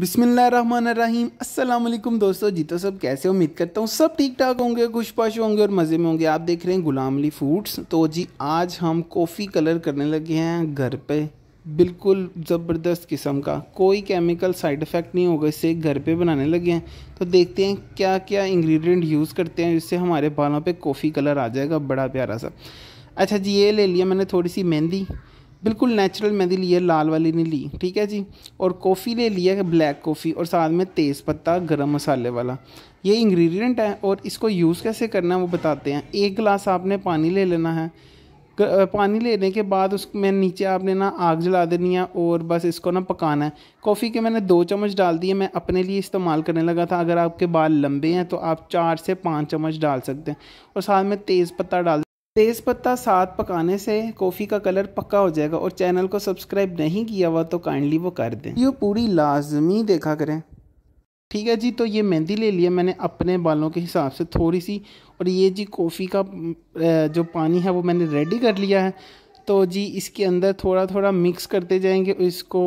बिसमीम असलम दोस्तों जी तो सब कैसे उम्मीद करता हूँ सब ठीक ठाक होंगे खुश पाश होंगे और मज़े में होंगे आप देख रहे हैं गुलाम अली फूड्स तो जी आज हम कॉफ़ी कलर करने लगे हैं घर पे बिल्कुल ज़बरदस्त किस्म का कोई केमिकल साइड इफ़ेक्ट नहीं होगा इससे घर पे बनाने लगे हैं तो देखते हैं क्या क्या इंग्रेडिएंट यूज़ करते हैं जिससे हमारे बालों पे कॉफ़ी कलर आ जाएगा बड़ा प्यारा सा अच्छा जी ये ले लिया मैंने थोड़ी सी मेहंदी बिल्कुल नेचुरल मैंने है लाल वाली नहीं ली ठीक है जी और कॉफ़ी ले लिया है ब्लैक कॉफ़ी और साथ में तेज़ पत्ता गर्म मसाले वाला ये इंग्रेडिएंट है और इसको यूज़ कैसे करना है वो बताते हैं एक गिलास आपने पानी ले लेना है पानी लेने के बाद उसमें नीचे आपने ना आग जला देनी है और बस इसको ना पकाना है कॉफ़ी के मैंने दो चम्मच डाल दिए मैं अपने लिए इस्तेमाल करने लगा था अगर आपके बाल लंबे हैं तो आप चार से पाँच चम्मच डाल सकते हैं और साथ में तेज़ पत्ता डाल तेज़पत्ता साथ पकाने से कॉफ़ी का कलर पक्का हो जाएगा और चैनल को सब्सक्राइब नहीं किया हुआ तो काइंडली वो कर दें ये पूरी लाजमी देखा करें ठीक है जी तो ये मेहंदी ले लिया मैंने अपने बालों के हिसाब से थोड़ी सी और ये जी कॉफ़ी का जो पानी है वो मैंने रेडी कर लिया है तो जी इसके अंदर थोड़ा थोड़ा मिक्स करते जाएंगे इसको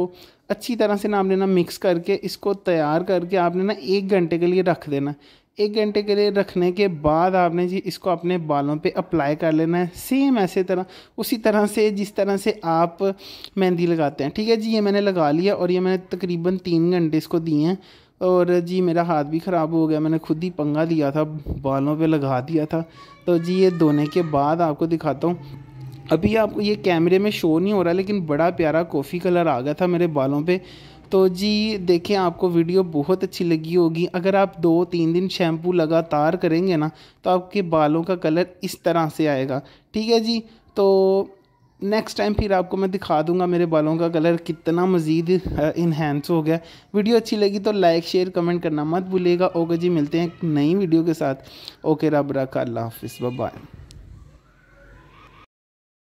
अच्छी तरह से ना आपने ना मिक्स करके इसको तैयार करके आपने ना एक घंटे के लिए रख देना एक घंटे के लिए रखने के बाद आपने जी इसको अपने बालों पे अप्लाई कर लेना है सेम ऐसे तरह उसी तरह से जिस तरह से आप मेहंदी लगाते हैं ठीक है जी ये मैंने लगा लिया और ये मैंने तकरीबन तीन घंटे इसको दिए हैं और जी मेरा हाथ भी ख़राब हो गया मैंने खुद ही पंगा लिया था बालों पे लगा दिया था तो जी ये धोने के बाद आपको दिखाता हूँ अभी आपको ये कैमरे में शो नहीं हो रहा लेकिन बड़ा प्यारा कॉफ़ी कलर आ गया था मेरे बालों पे तो जी देखें आपको वीडियो बहुत अच्छी लगी होगी अगर आप दो तीन दिन शैम्पू लगातार करेंगे ना तो आपके बालों का कलर इस तरह से आएगा ठीक है जी तो नेक्स्ट टाइम फिर आपको मैं दिखा दूंगा मेरे बालों का कलर कितना मज़ीद इन्हेंस हो गया वीडियो अच्छी लगी तो लाइक शेयर कमेंट करना मत भूलिएगा ओके जी मिलते हैं नई वीडियो के साथ ओके रब रखा अल्लाह हाफिज़ बाय